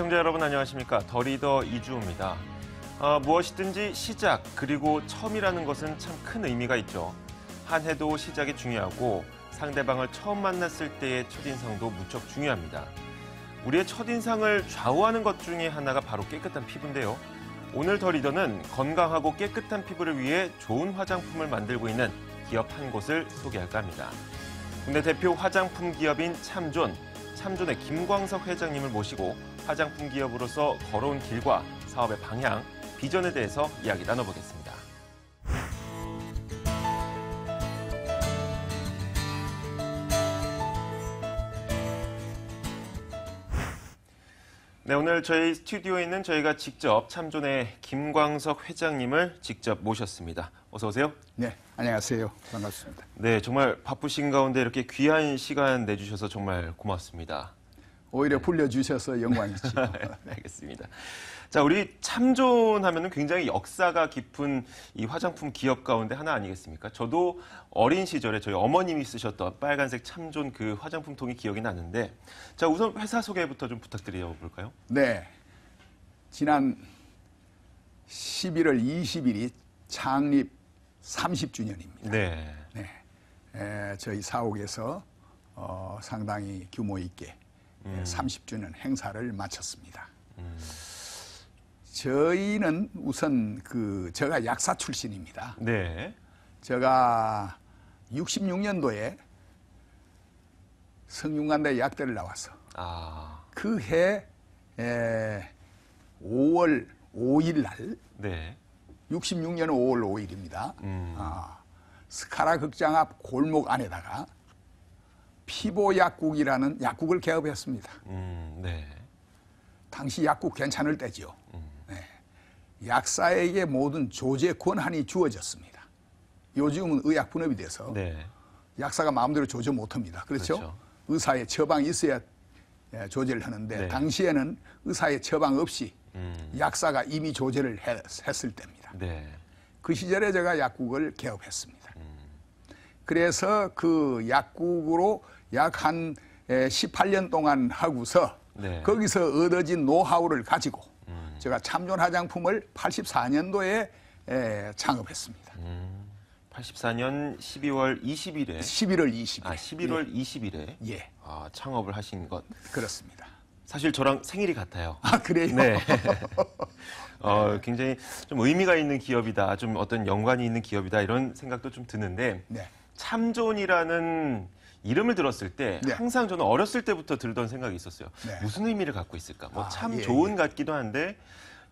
시청자 여러분 안녕하십니까. 더리더 이주호입니다. 아, 무엇이든지 시작 그리고 처음이라는 것은 참 큰 의미가 있죠. 한 해도 시작이 중요하고 상대방을 처음 만났을 때의 첫인상도 무척 중요합니다. 우리의 첫인상을 좌우하는 것 중에 하나가 바로 깨끗한 피부인데요. 오늘 더 리더는 건강하고 깨끗한 피부를 위해 좋은 화장품을 만들고 있는 기업 한 곳을 소개할까 합니다. 국내 대표 화장품 기업인 참존, 참존의 김광석 회장님을 모시고 화장품 기업으로서 걸어온 길과 사업의 방향, 비전에 대해서 이야기 나눠보겠습니다. 네, 오늘 저희 스튜디오에는 저희가 직접 참존의 김광석 회장님을 직접 모셨습니다. 어서 오세요. 네, 안녕하세요. 반갑습니다. 네, 정말 바쁘신 가운데 이렇게 귀한 시간 내주셔서 정말 고맙습니다. 오히려 불려주셔서 영광이죠. 알겠습니다. 자, 우리 참존하면 은 굉장히 역사가 깊은 이 화장품 기업 가운데 하나 아니겠습니까? 저도 어린 시절에 저희 어머님이 쓰셨던 빨간색 참존 그 화장품 통이 기억이 나는데, 자, 우선 회사 소개부터 좀 부탁드려 볼까요? 네. 지난 11월 20일이 창립 30주년입니다. 네. 네. 에, 저희 사옥에서 어, 상당히 규모 있게 예, 음. 30주년 행사를 마쳤습니다. 음. 저희는 우선 그 제가 약사 출신입니다. 네. 제가 66년도에 성균관대 약대를 나와서 아. 그해 5월 5일 날 네. 66년 5월 5일입니다. 음. 아, 스카라 극장 앞 골목 안에다가 피보 약국이라는 약국을 개업했습니다. 음, 네. 당시 약국 괜찮을 때지요. 음. 네. 약사에게 모든 조제 권한이 주어졌습니다. 요즘은 의약 분업이 돼서 네. 약사가 마음대로 조제 못합니다. 그렇죠? 그렇죠? 의사의 처방이 있어야 예, 조제를 하는데 네. 당시에는 의사의 처방 없이 음. 약사가 이미 조제를 했, 을 때입니다. 네. 그 시절에 제가 약국을 개업했습니다. 음. 그래서 그 약국으로 약한 18년 동안 하고서 네. 거기서 얻어진 노하우를 가지고 음. 제가 참전 화장품을 84년도에 에, 창업했습니다. 음. 84년 12월 20일에 11월 20일. 아, 11월 예. 20일에 예. 아, 창업을 하신 것. 그렇습니다. 사실 저랑 생일이 같아요. 아, 그래요? 네. 어, 굉장히 좀 의미가 있는 기업이다. 좀 어떤 연관이 있는 기업이다. 이런 생각도 좀 드는데 네. 참존이라는 이름을 들었을 때 네. 항상 저는 어렸을 때부터 들던 생각이 있었어요. 네. 무슨 의미를 갖고 있을까? 뭐참 아, 예, 좋은 예. 같기도 한데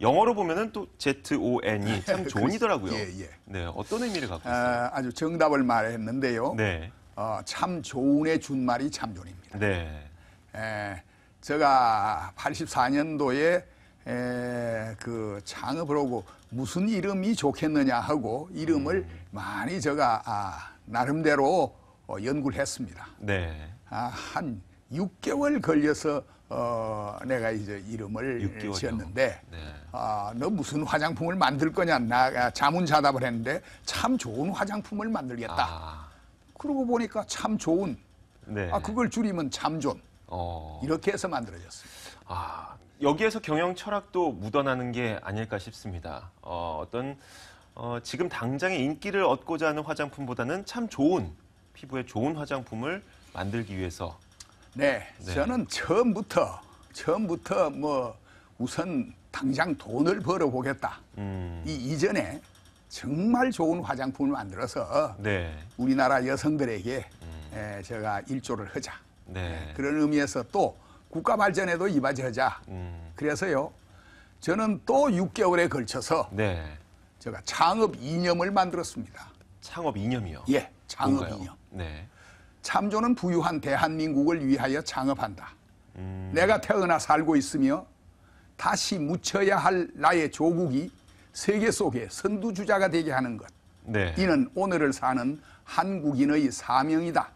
영어로 보면은 또 ZON이 참 그렇죠. 좋은이더라고요. 예, 예. 네, 어떤 의미를 갖고 아, 있어요? 아, 아주 정답을 말했는데요. 네. 어, 참 좋은의 준말이 참존입니다. 네. 에, 제가 84년도에 에, 그 창업을 하고 무슨 이름이 좋겠느냐 하고 이름을 음. 많이 제가 아, 나름대로 어, 연구를 했습니다. 네. 아, 한 6개월 걸려서 어, 내가 이제 이름을 지었는데 네. 아, 너 무슨 화장품을 만들 거냐 나 자문자답을 했는데 참 좋은 화장품을 만들겠다. 아. 그러고 보니까 참 좋은. 네. 아 그걸 줄이면 참존. 어. 이렇게 해서 만들어졌습니다. 아 여기에서 경영 철학도 묻어나는 게 아닐까 싶습니다. 어, 어떤 어, 지금 당장의 인기를 얻고자 하는 화장품보다는 참 좋은 피부에 좋은 화장품을 만들기 위해서. 네, 네. 저는 처음부터 처음부터 뭐 우선 당장 돈을 벌어보겠다. 음. 이 이전에 정말 좋은 화장품을 만들어서 네. 우리나라 여성들에게 음. 에, 예, 제가 일조를 하자. 네. 예, 그런 의미에서 또 국가 발전에도 이바지하자. 음. 그래서요, 저는 또 6개월에 걸쳐서 네. 제가 창업 이념을 만들었습니다. 창업 이념이요? 예. 창업이요. 네. 참조는 부유한 대한민국을 위하여 창업한다. 음. 내가 태어나 살고 있으며 다시 묻혀야 할 나의 조국이 세계 속에 선두주자가 되게 하는 것. 네. 이는 오늘을 사는 한국인의 사명이다.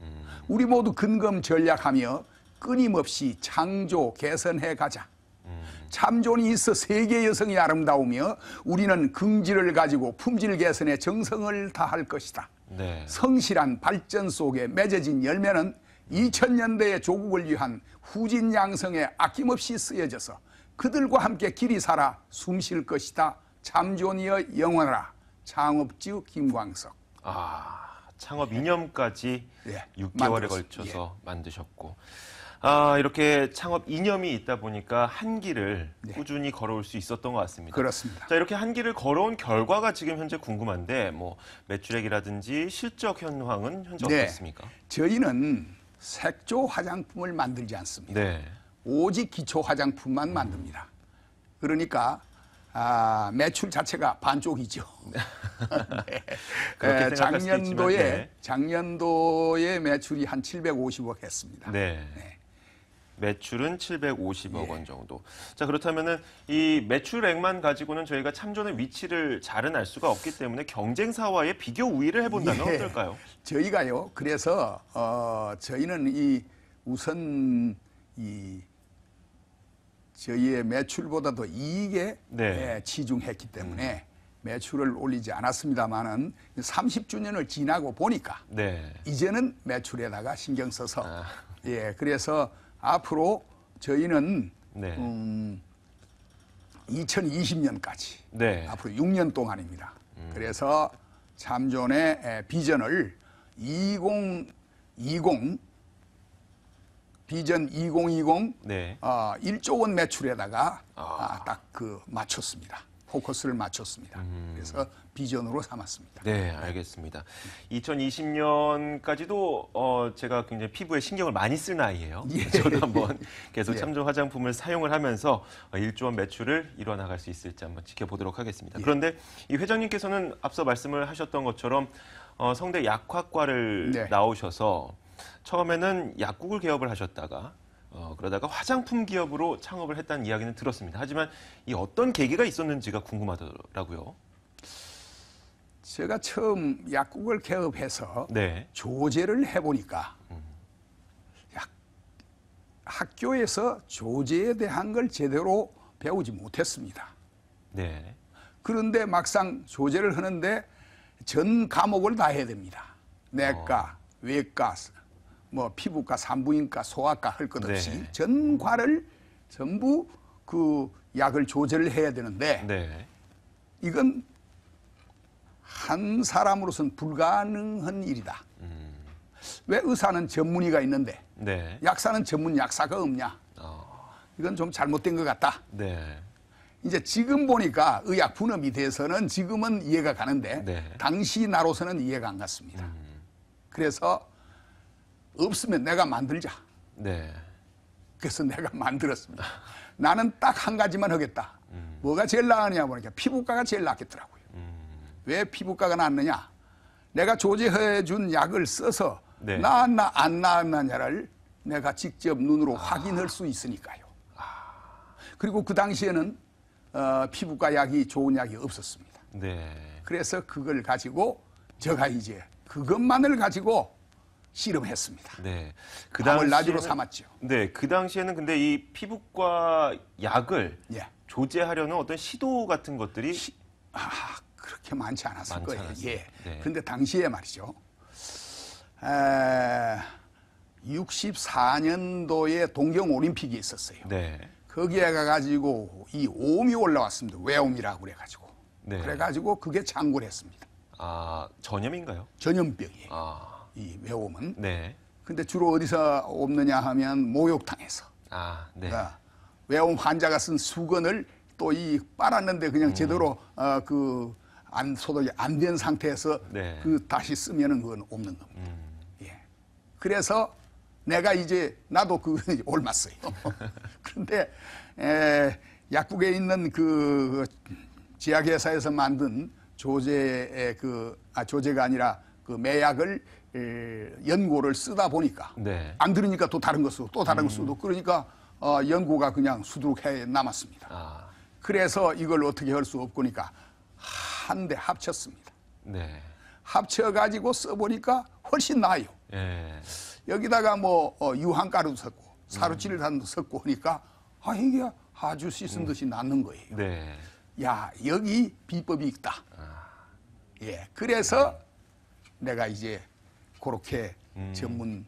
음. 우리 모두 근검 전략하며 끊임없이 창조 개선해 가자. 음. 참존이 있어 세계 여성이 아름다우며 우리는 긍지를 가지고 품질 개선에 정성을 다할 것이다. 네. 성실한 발전 속에 맺어진 열매는 2000년대의 조국을 위한 후진 양성에 아낌없이 쓰여져서 그들과 함께 길이 살아 숨 쉴 것이다. 참존이여 영원하라. 창업주 김광석. 아, 창업 이념까지 예. 6개월에 만들었습니다. 걸쳐서 예. 만드셨고. 아, 이렇게 창업 이념이 있다 보니까 한 길을 네. 꾸준히 걸어올 수 있었던 것 같습니다. 그렇습니다. 자, 이렇게 한 길을 걸어온 결과가 지금 현재 궁금한데 뭐 매출액이라든지 실적 현황은 현재 네. 어떻습니까? 저희는 색조 화장품을 만들지 않습니다. 네. 오직 기초 화장품만 만듭니다. 그러니까 아, 매출 자체가 반쪽이죠. 네. 작년도에 있지만, 네. 작년도에 매출이 한 750억 했습니다. 네. 네. 매출은 750억 예. 원 정도. 자 그렇다면은 이 매출액만 가지고는 저희가 참전의 위치를 잘은 알 수가 없기 때문에 경쟁사와의 비교 우위를 해본다면 예. 어떨까요? 저희가요. 그래서 어, 저희는 이 우선 이 저희의 매출보다도 이익에 네. 예, 치중했기 때문에 음. 매출을 올리지 않았습니다만은 30주년을 지나고 보니까 네. 이제는 매출에다가 신경 써서 아. 예 그래서 앞으로 저희는 네. 음, 2020년까지 네. 앞으로 6년 동안입니다. 음. 그래서 참존의 비전을 2020 비전 2020 네. 어, 1조 원 매출에다가 아. 아, 딱그 맞췄습니다. 포커스를 맞췄습니다. 음. 그래서 비전으로 삼았습니다. 네, 알겠습니다. 2020년까지도 어, 제가 굉장히 피부에 신경을 많이 쓸아이예요 예. 저도 한번 계속 예. 참조 화장품을 사용을 하면서 1조 원 매출을 이뤄 나갈 수 있을지 한번 지켜보도록 하겠습니다. 예. 그런데 이 회장님께서는 앞서 말씀을 하셨던 것처럼 어, 성대 약화과를 네. 나오셔서 처음에는 약국을 개업을 하셨다가 어, 그러다가 화장품 기업으로 창업을 했다는 이야기는 들었습니다. 하지만 이 어떤 계기가 있었는지가 궁금하더라고요. 제가 처음 약국을 개업해서 네. 조제를 해보니까 음. 약, 학교에서 조제에 대한 걸 제대로 배우지 못했습니다. 네. 그런데 막상 조제를 하는데 전 과목을 다 해야 됩니다. 내과, 어. 외과, 뭐 피부과, 산부인과, 소아과 할 것 없이 네. 전과를 전부 그 약을 조절을 해야 되는데 네. 이건 한 사람으로서는 불가능한 일이다. 음. 왜 의사는 전문의가 있는데 네. 약사는 전문 약사가 없냐? 어. 이건 좀 잘못된 것 같다. 네. 이제 지금 보니까 의약 분업이 돼서는 지금은 이해가 가는데 네. 당시 나로서는 이해가 안 갔습니다. 음. 그래서 없으면 내가 만들자. 네. 그래서 내가 만들었습니다. 나는 딱 한 가지만 하겠다. 음. 뭐가 제일 나으냐 보니까 피부과가 제일 낫겠더라고요. 음. 왜 피부과가 낫느냐? 내가 조제해 준 약을 써서 네. 나았나 안 나았느냐를 내가 직접 눈으로 아. 확인할 수 있으니까요. 아. 그리고 그 당시에는 어, 피부과 약이 좋은 약이 없었습니다. 네. 그래서 그걸 가지고 제가 이제 그것만을 가지고 실험했습니다 네. 그 암을 낮으로 삼았죠. 네, 그 당시에는 근데 이 피부과 약을 예. 조제하려는 어떤 시도 같은 것들이 시, 아, 그렇게 많지 않았을 많지 거예요. 않았어요. 예. 네. 그런데 당시에 말이죠. 에, 64년도에 동경 올림픽이 있었어요. 네. 거기에 가가지고 이 옴이 올라왔습니다. 외옴이라고 그래가지고. 네. 그래가지고 그게 창궐했습니다. 아 전염인가요? 전염병이. 아. 이 외움은. 네. 근데 주로 어디서 없느냐 하면 목욕탕에서. 아, 네. 그러니까 외움 환자가 쓴 수건을 또 이 빨았는데 그냥 음. 제대로 어, 그 안, 소독이 안 된 상태에서 네. 그 다시 쓰면은 그건 없는 겁니다. 음. 예. 그래서 내가 이제 나도 그 올맞어요. 그런데 에, 약국에 있는 그 제약회사에서 만든 조제의 그, 아, 조제가 아니라 그 매약을 연고를 쓰다 보니까 네. 안 들으니까 또 다른 것으로또 다른 음. 것 쓰고 그러니까 어, 연고가 그냥 수두룩해 남았습니다. 아. 그래서 이걸 어떻게 할 수 없고니까 한 대 합쳤습니다. 네. 합쳐가지고 써보니까 훨씬 나아요. 예. 여기다가 뭐 어, 유황가루도 섞고 음. 사루질단도 섞고 하니까 아 이게 아주 씻은 음. 듯이 낫는 거예요. 네. 야 여기 비법이 있다. 아. 예, 그래서 네. 내가 이제 그렇게 음. 전문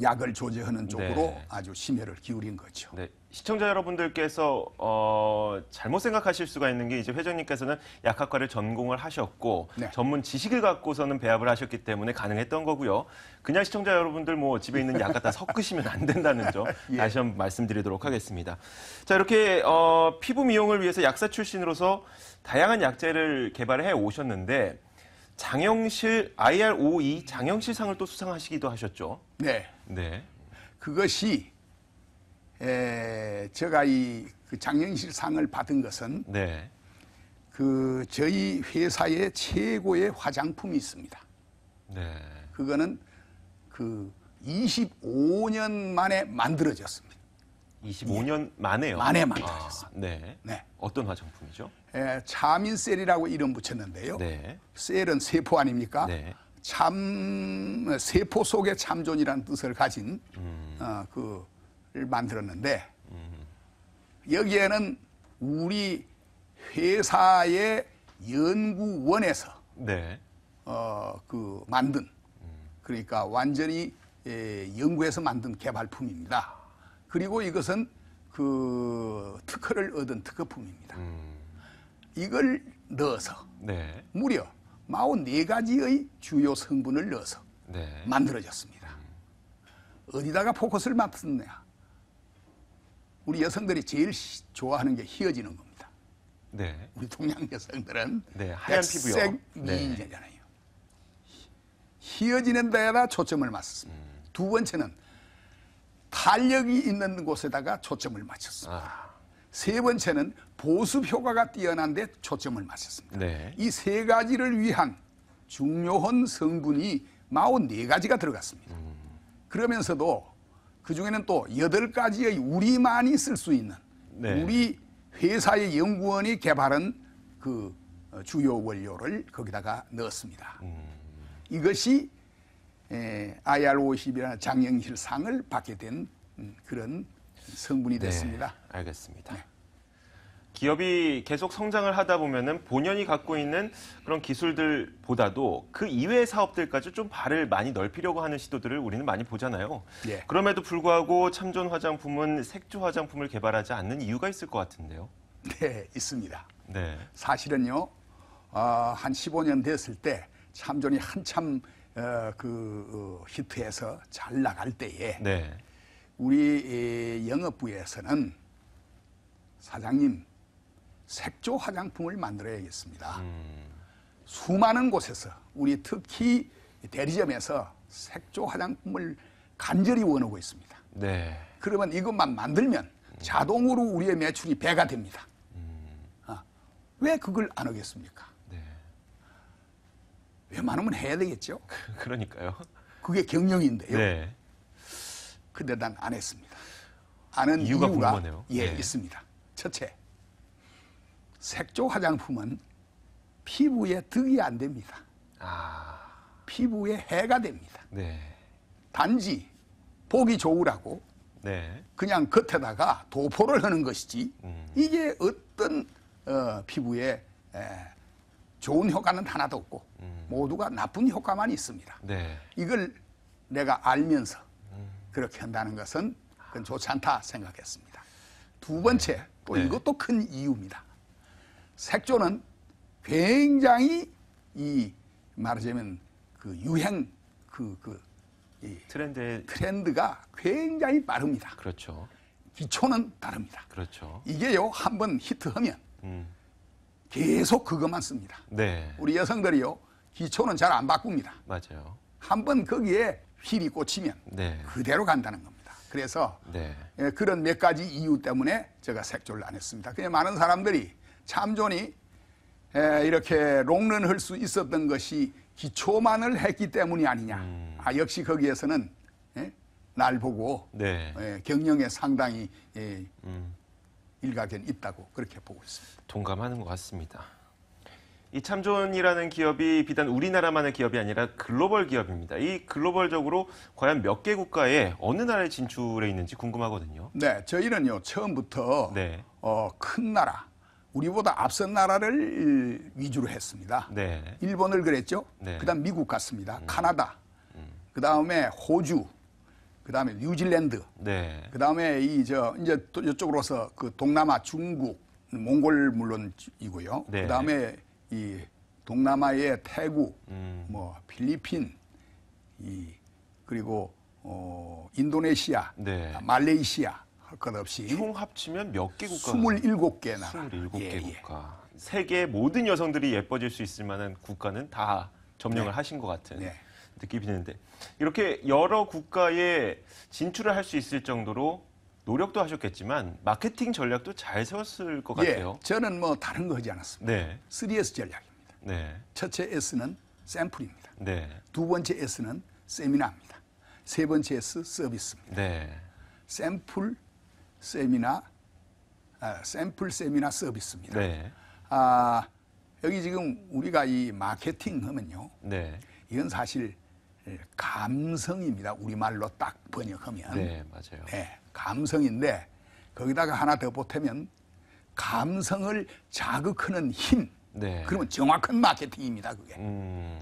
약을 조제하는 쪽으로 네. 아주 심혈을 기울인 거죠. 네. 시청자 여러분들께서 어, 잘못 생각하실 수가 있는 게 이제 회장님께서는 약학과를 전공을 하셨고 네. 전문 지식을 갖고서는 배합을 하셨기 때문에 가능했던 거고요. 그냥 시청자 여러분들 뭐 집에 있는 약 갖다 섞으시면 안 된다는 점 예. 다시 한번 말씀드리도록 하겠습니다. 자 이렇게 어, 피부 미용을 위해서 약사 출신으로서 다양한 약재를 개발해 오셨는데 장영실 IR52 e 장영실상을 또 수상하시기도 하셨죠. 네. 네. 그것이 에, 제가 이그 장영실상을 받은 것은 네. 그 저희 회사의 최고의 화장품이 있습니다. 네. 그거는 그 25년 만에 만들어졌습니다. 25년 만에요. 만에 아, 만들어졌습니다. 아, 네. 네. 어떤 화장품이죠? 에, 자민셀이라고 이름 붙였는데요. 네. 셀은 세포 아닙니까? 네. 참 세포 속의 참존이라는 뜻을 가진 음. 어, 그를 만들었는데 음. 여기에는 우리 회사의 연구원에서 네. 어, 그 만든 음. 그러니까 완전히 예, 연구해서 만든 개발품입니다. 그리고 이것은 그 특허를 얻은 특허품입니다. 음. 이걸 넣어서 네. 무려 44가지의 주요 성분을 넣어서 네. 만들어졌습니다. 어디다가 포커스를 맞췄느냐? 우리 여성들이 제일 좋아하는 게휘어지는 겁니다. 네. 우리 동양 여성들은 네, 하얀 피부요. 네. 미인이잖아요. 휘어지는 데에다 초점을 맞췄습니다. 음. 두 번째는 탄력이 있는 곳에다가 초점을 맞췄습니다. 아. 세 번째는 보습 효과가 뛰어난데 초점을 맞췄습니다. 네. 이세 가지를 위한 중요한 성분이 44가지가 들어갔습니다. 음. 그러면서도 그중에는 또 8가지의 우리만이 쓸 수 있는 네. 우리 회사의 연구원이 개발한 그 어, 주요 원료를 거기다가 넣었습니다. 음. 이것이 예, IR50이라는 장영실 상을 받게 된 음, 그런 성분이 네, 됐습니다. 네, 알겠습니다. 네. 기업이 계속 성장을 하다 보면은 본연이 갖고 있는 그런 기술들보다도 그 이외의 사업들까지 좀 발을 많이 넓히려고 하는 시도들을 우리는 많이 보잖아요. 네. 그럼에도 불구하고 참존 화장품은 색조 화장품을 개발하지 않는 이유가 있을 것 같은데요. 네, 있습니다. 네. 사실은요, 어, 한 15년 됐을 때 참존이 한참 어, 그 어, 히트해서 잘 나갈 때에 네. 우리 영업부에서는 사장님 색조 화장품을 만들어야겠습니다. 음. 수많은 곳에서 우리 특히 대리점에서 색조 화장품을 간절히 원하고 있습니다. 네. 그러면 이것만 만들면 자동으로 우리의 매출이 배가 됩니다. 음. 아, 왜 그걸 안 하겠습니까? 웬만하면 해야 되겠죠. 그, 그러니까요. 그게 경영인데요. 네. 근데 난 안 했습니다. 아는 이유가, 이유가 예, 네. 있습니다. 첫째, 색조 화장품은 피부에 득이 안 됩니다. 아. 피부에 해가 됩니다. 네. 단지 보기 좋으라고 네. 그냥 겉에다가 도포를 하는 것이지 음. 이게 어떤 어, 피부에 에, 좋은 효과는 하나도 없고 음. 모두가 나쁜 효과만 있습니다. 네. 이걸 내가 알면서 음. 그렇게 한다는 것은 그건 아. 좋지 않다 생각했습니다. 두 번째 네. 또 네. 이것도 큰 이유입니다. 색조는 굉장히 이 말하자면 그 유행 그, 그 트렌드 트렌드가 굉장히 빠릅니다. 그렇죠. 기초는 다릅니다. 그렇죠. 이게요 한번 히트하면 음. 계속 그것만 씁니다. 네. 우리 여성들이요. 기초는 잘 안 바꿉니다. 맞아요. 한번 거기에 휠이 꽂히면 네. 그대로 간다는 겁니다. 그래서 네. 예, 그런 몇 가지 이유 때문에 제가 색조를 안 했습니다. 그냥 많은 사람들이 참존이 에, 예, 이렇게 롱런 할수 있었던 것이 기초만을 했기 때문이 아니냐. 음. 아, 역시 거기에서는 예? 날 보고 네. 예, 경영에 상당히 예, 음. 일각엔 있다고 그렇게 보고 있습니다. 동감하는 것 같습니다. 이 참존이라는 기업이 비단 우리나라만의 기업이 아니라 글로벌 기업입니다. 이 글로벌적으로 과연 몇 개 국가에 어느 나라에 진출해 있는지 궁금하거든요. 네, 저희는요 처음부터 네. 어, 큰 나라, 우리보다 앞선 나라를 위주로 했습니다. 네. 일본을 그랬죠. 네. 그다음 미국 갔습니다. 음. 카나다, 음. 그 다음에 호주, 그다음에 뉴질랜드, 네. 그다음에 이 저 이제 이쪽으로서 그 동남아 중국, 몽골 물론이고요. 네. 그다음에 이 동남아의 태국, 음. 뭐 필리핀, 이 그리고 어 인도네시아, 네. 아, 말레이시아 할 것 없이 총 합치면 몇 개 국가? 27개 나라. 27개 예, 국가. 예. 세계 모든 여성들이 예뻐질 수 있을 만한 국가는 다 점령을 네. 하신 것 같은. 네. 느낌이 드는데 이렇게 여러 국가에 진출을 할 수 있을 정도로 노력도 하셨겠지만 마케팅 전략도 잘 세웠을 것 예, 같아요. 예, 저는 뭐 다른 거지 않았습니다. 네. 3S 전략입니다. 네. 첫째 S는 샘플입니다. 네. 두 번째 S는 세미나입니다. 세 번째 S 서비스입니다. 네. 샘플 세미나 아, 샘플 세미나 서비스입니다. 네. 아, 여기 지금 우리가 이 마케팅 하면요. 네. 이건 사실 예, 감성입니다. 우리말로 딱 번역하면. 네, 맞아요. 네, 감성인데 거기다가 하나 더 보태면 감성을 자극하는 힘. 네. 그러면 정확한 마케팅입니다, 그게. 음.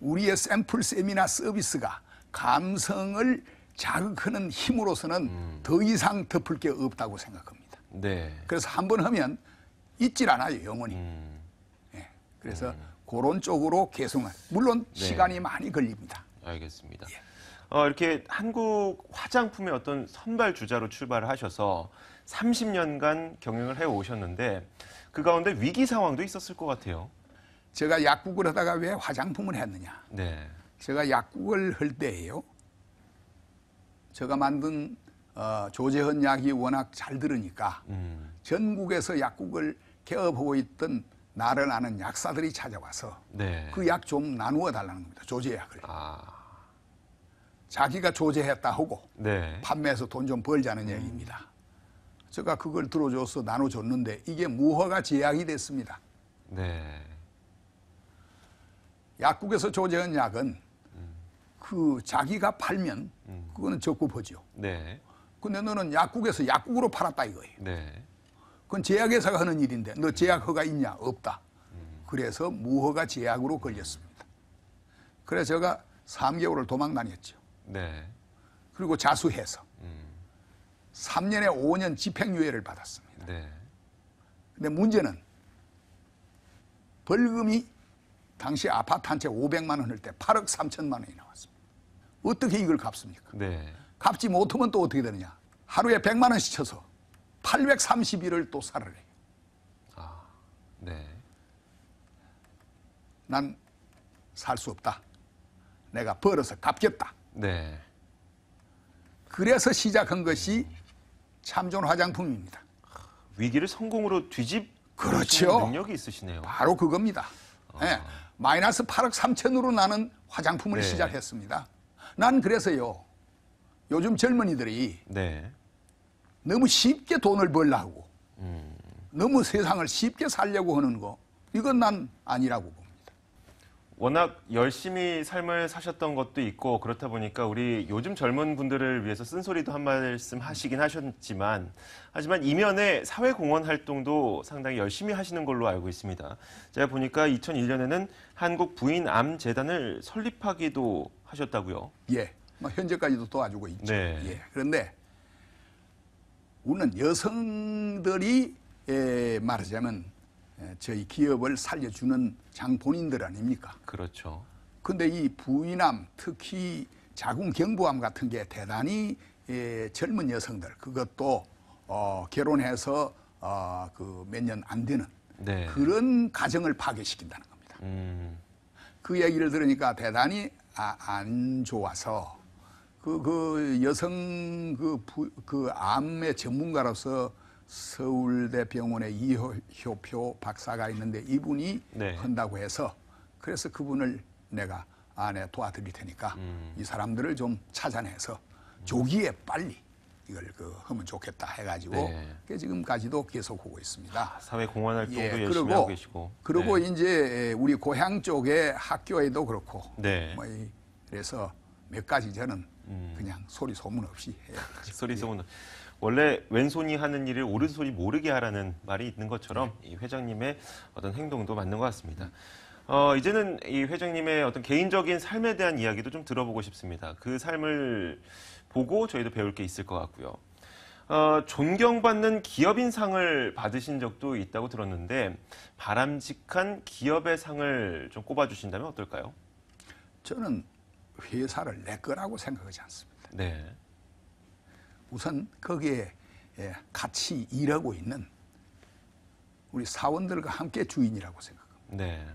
우리의 샘플 세미나 서비스가 감성을 자극하는 힘으로서는 음. 더 이상 덮을 게 없다고 생각합니다. 네. 그래서 한번 하면 잊질 않아요, 영원히. 음. 네. 그래서 음. 그런 쪽으로 개성을 물론 네. 시간이 많이 걸립니다. 알겠습니다. 예. 어, 이렇게 한국 화장품의 어떤 선발 주자로 출발을 하셔서 30년간 경영을 해 오셨는데 그 가운데 위기 상황도 있었을 것 같아요. 제가 약국을 하다가 왜 화장품을 했느냐? 네. 제가 약국을 할 때에요. 제가 만든 어, 조재헌 약이 워낙 잘 들으니까 음. 전국에서 약국을 개업하고 있던 나를 아는 약사들이 찾아와서 네. 그약 좀 나누어 달라는 겁니다. 조제약을. 아. 자기가 조제했다 하고 네. 판매해서 돈 좀 벌자는 음. 얘기입니다. 제가 그걸 들어줘서 나눠줬는데 이게 무허가 제약이 됐습니다. 네. 약국에서 조제한 약은 음. 그 자기가 팔면 음. 그거는 적고하죠 네. 근데 너는 약국에서 약국으로 팔았다 이거예요. 네. 그건 제약회사가 하는 일인데 너 제약허가 있냐? 없다. 그래서 무허가 제약으로 걸렸습니다. 그래서 제가 3개월을 도망다녔죠. 네. 그리고 자수해서 음. 3년에 5년 집행유예를 받았습니다. 네. 근데 문제는 벌금이 당시 아파트 한 채 500만 원일 때 8억 3천만 원이 나왔습니다. 어떻게 이걸 갚습니까? 네. 갚지 못하면 또 어떻게 되느냐? 하루에 100만 원씩 쳐서 8 3 1을또 살을 해요. 아, 네. 난 살 수 없다. 내가 벌어서 갚겠다. 네. 그래서 시작한 것이 참존 화장품입니다. 위기를 성공으로 뒤집 그렇죠. 그 능력이 있으시네요. 바로 그겁니다. 아. 네. 마이너스 8억 3천으로 나는 화장품을 네. 시작했습니다. 난 그래서요. 요즘 젊은이들이 네. 너무 쉽게 돈을 벌라고 음. 너무 세상을 쉽게 살려고 하는 거 이건 난 아니라고 봅니다. 워낙 열심히 삶을 사셨던 것도 있고 그렇다 보니까 우리 요즘 젊은 분들을 위해서 쓴소리도 한 말씀 하시긴 하셨지만 하지만 이면에 사회공헌 활동도 상당히 열심히 하시는 걸로 알고 있습니다. 제가 보니까 2001년에는 한국 부인암재단을 설립하기도 하셨다고요? 예. 뭐 현재까지도 도와주고 있죠. 네. 예. 그런데 우리는 여성들이 에, 예, 말하자면 에, 예, 저희 기업을 살려주는 장본인들 아닙니까? 그렇죠. 근데 이 부인함, 특히 자궁 경부암 같은 게 대단히 예, 젊은 여성들, 그것도 어, 결혼해서 어, 그몇 년 안 되는 네. 그런 가정을 파괴시킨다는 겁니다. 음. 그 얘기를 들으니까 대단히 아, 안 좋아서 그, 그 여성 그, 부, 그 암의 전문가로서 서울대 병원에 이효표 박사가 있는데 이분이 네. 한다고 해서 그래서 그분을 내가 안에 도와드릴 테니까 음. 이 사람들을 좀 찾아내서 조기에 빨리 이걸 그 하면 좋겠다 해가지고 네. 지금까지도 계속 하고 있습니다. 아, 사회 공헌 활동도 예, 열심히 그리고, 하고 계시고. 그리고 네. 이제 우리 고향 쪽에 학교에도 그렇고. 네. 뭐 이, 그래서 몇 가지 저는 음. 그냥 소리 소문 없이 해야 되 소리 소문 없 원래 왼손이 하는 일을 오른손이 모르게 하라는 말이 있는 것처럼 네. 이 회장님의 어떤 행동도 맞는 것 같습니다. 어, 이제는 이 회장님의 어떤 개인적인 삶에 대한 이야기도 좀 들어보고 싶습니다. 그 삶을 보고 저희도 배울 게 있을 것 같고요. 어, 존경받는 기업인 상을 받으신 적도 있다고 들었는데 바람직한 기업의 상을 좀 꼽아주신다면 어떨까요? 저는 회사를 내 거라고 생각하지 않습니다. 네. 우선 거기에 예, 같이 일하고 있는 우리 사원들과 함께 주인이라고 생각합니다. 네.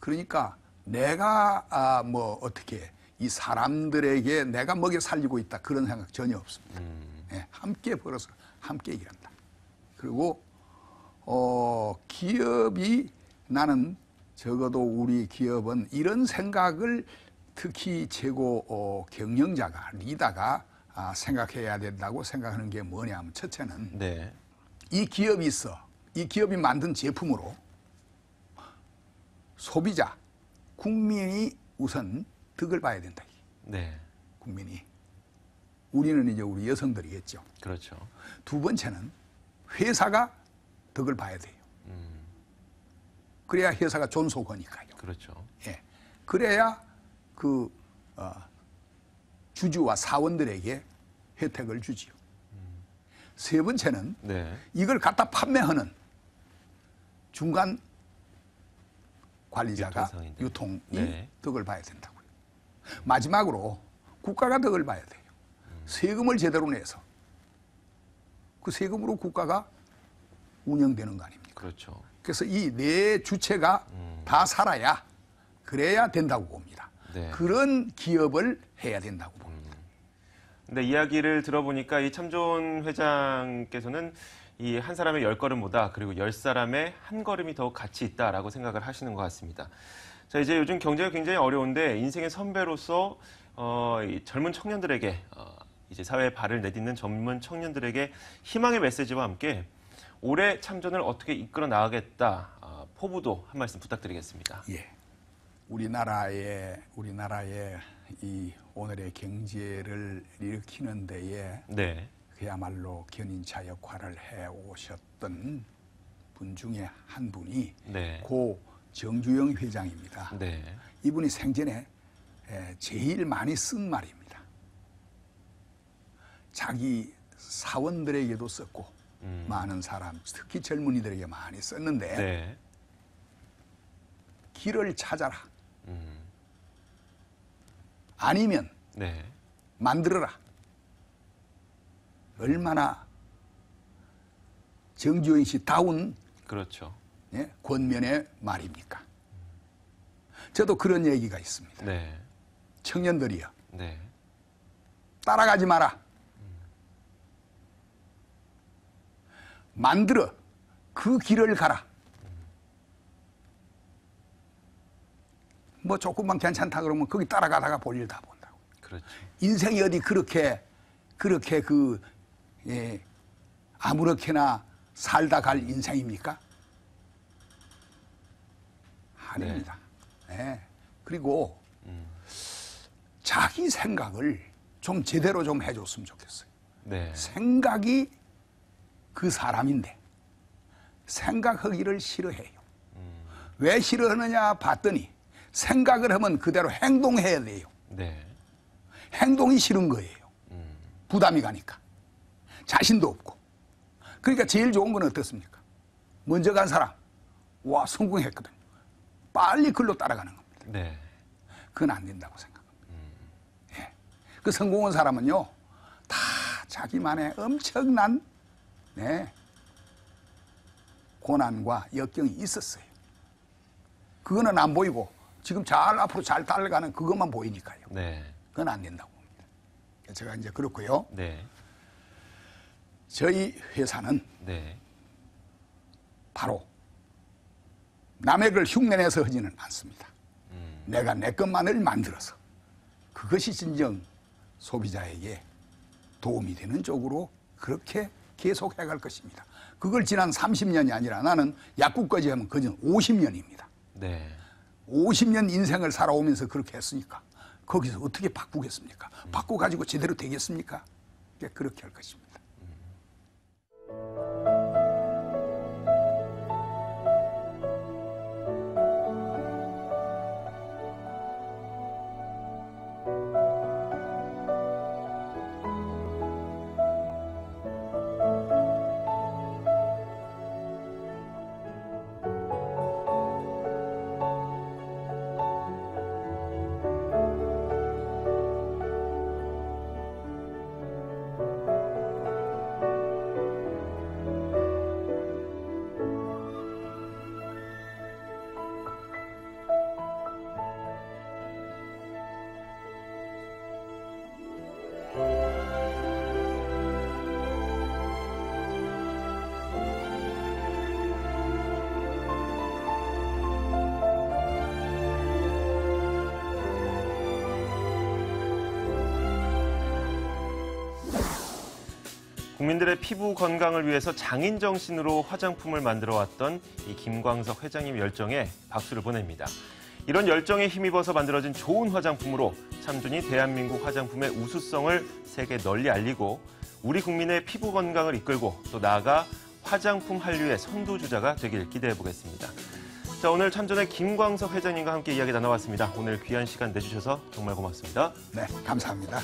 그러니까 내가 아, 뭐 어떻게 이 사람들에게 내가 먹여 살리고 있다 그런 생각 전혀 없습니다. 음. 예, 함께 벌어서 함께 일한다. 그리고 어, 기업이 나는 적어도 우리 기업은 이런 생각을 특히 최고 어, 경영자가 리다가 아, 생각해야 된다고 생각하는 게 뭐냐면 첫째는 네. 이 기업이 있어 이 기업이 만든 제품으로 소비자 국민이 우선 득을 봐야 된다. 네. 국민이 우리는 이제 우리 여성들이겠죠. 그렇죠. 두 번째는 회사가 덕을 봐야 돼요. 음. 그래야 회사가 존속하니까요. 그렇죠. 예. 그래야 그 어, 주주와 사원들에게 혜택을 주지요. 세 번째는 네. 이걸 갖다 판매하는 중간 관리자가 유통이 네. 덕을 봐야 된다고요. 마지막으로 국가가 덕을 봐야 돼요. 세금을 제대로 내서 그 세금으로 국가가 운영되는 거 아닙니까? 그렇죠. 그래서 이 네 주체가 음. 다 살아야 그래야 된다고 봅니다. 네. 그런 기업을 해야 된다고 봅니다. 음. 근데 이야기를 들어보니까 이 참좋은 회장께서는 이 한 사람의 열 걸음보다 그리고 열 사람의 한 걸음이 더 가치 있다라고 생각을 하시는 것 같습니다. 자 이제 요즘 경제가 굉장히 어려운데 인생의 선배로서 어, 이 젊은 청년들에게 어, 이제 사회에 발을 내딛는 젊은 청년들에게 희망의 메시지와 함께 올해 참전을 어떻게 이끌어 나가겠다 어, 포부도 한 말씀 부탁드리겠습니다. 예. 우리나라의 우리나라의 이 오늘의 경제를 일으키는 데에 네. 그야말로 견인차 역할을 해 오셨던 분 중에 한 분이 네. 고 정주영 회장입니다. 네. 이분이 생전에 제일 많이 쓴 말입니다. 자기 사원들에게도 썼고 음. 많은 사람, 특히 젊은이들에게 많이 썼는데 네. 길을 찾아라. 아니면 네. 만들어라. 얼마나 정주영 씨 다운 그렇죠. 예? 권면의 말입니까? 저도 그런 얘기가 있습니다. 네. 청년들이요. 네. 따라가지 마라. 만들어 그 길을 가라. 뭐 조금만 괜찮다 그러면 거기 따라가다가 볼 일 다 본다고. 그렇죠. 인생이 어디 그렇게 그렇게 그 예, 아무렇게나 살다 갈 인생입니까? 아닙니다. 네. 네. 그리고 음. 자기 생각을 좀 제대로 좀 해줬으면 좋겠어요. 네. 생각이 그 사람인데 생각하기를 싫어해요. 음. 왜 싫어하느냐 봤더니 생각을 하면 그대로 행동해야 돼요. 네. 행동이 싫은 거예요. 음. 부담이 가니까. 자신도 없고. 그러니까 제일 좋은 건 어떻습니까? 먼저 간 사람, 와, 성공했거든. 빨리 글로 따라가는 겁니다. 네. 그건 안 된다고 생각합니다. 음. 예. 그 성공한 사람은요, 다 자기만의 엄청난, 네, 고난과 역경이 있었어요. 그거는 안 보이고 지금 잘 앞으로 잘 달려가는 그것만 보이니까요. 네. 그건 안 된다고 봅니다. 제가 이제 그렇고요. 네. 저희 회사는 네. 바로 남의 걸 흉내내서 하지는 않습니다. 음. 내가 내 것만을 만들어서 그것이 진정 소비자에게 도움이 되는 쪽으로 그렇게 계속 해갈 것입니다. 그걸 지난 30년이 아니라 나는 약국까지 하면 그저 50년입니다. 네. 50년 인생을 살아오면서 그렇게 했으니까 거기서 어떻게 바꾸겠습니까? 바꿔 가지고 제대로 되겠습니까? 그렇게 할 것입니다. 국민들의 피부 건강을 위해서 장인 정신으로 화장품을 만들어 왔던 이 김광석 회장님 열정에 박수를 보냅니다. 이런 열정에 힘입어서 만들어진 좋은 화장품으로 참준이 대한민국 화장품의 우수성을 세계 널리 알리고 우리 국민의 피부 건강을 이끌고 또 나아가 화장품 한류의 선두주자가 되길 기대해 보겠습니다. 자, 오늘 참전의 김광석 회장님과 함께 이야기 나눠봤습니다. 오늘 귀한 시간 내주셔서 정말 고맙습니다. 네, 감사합니다.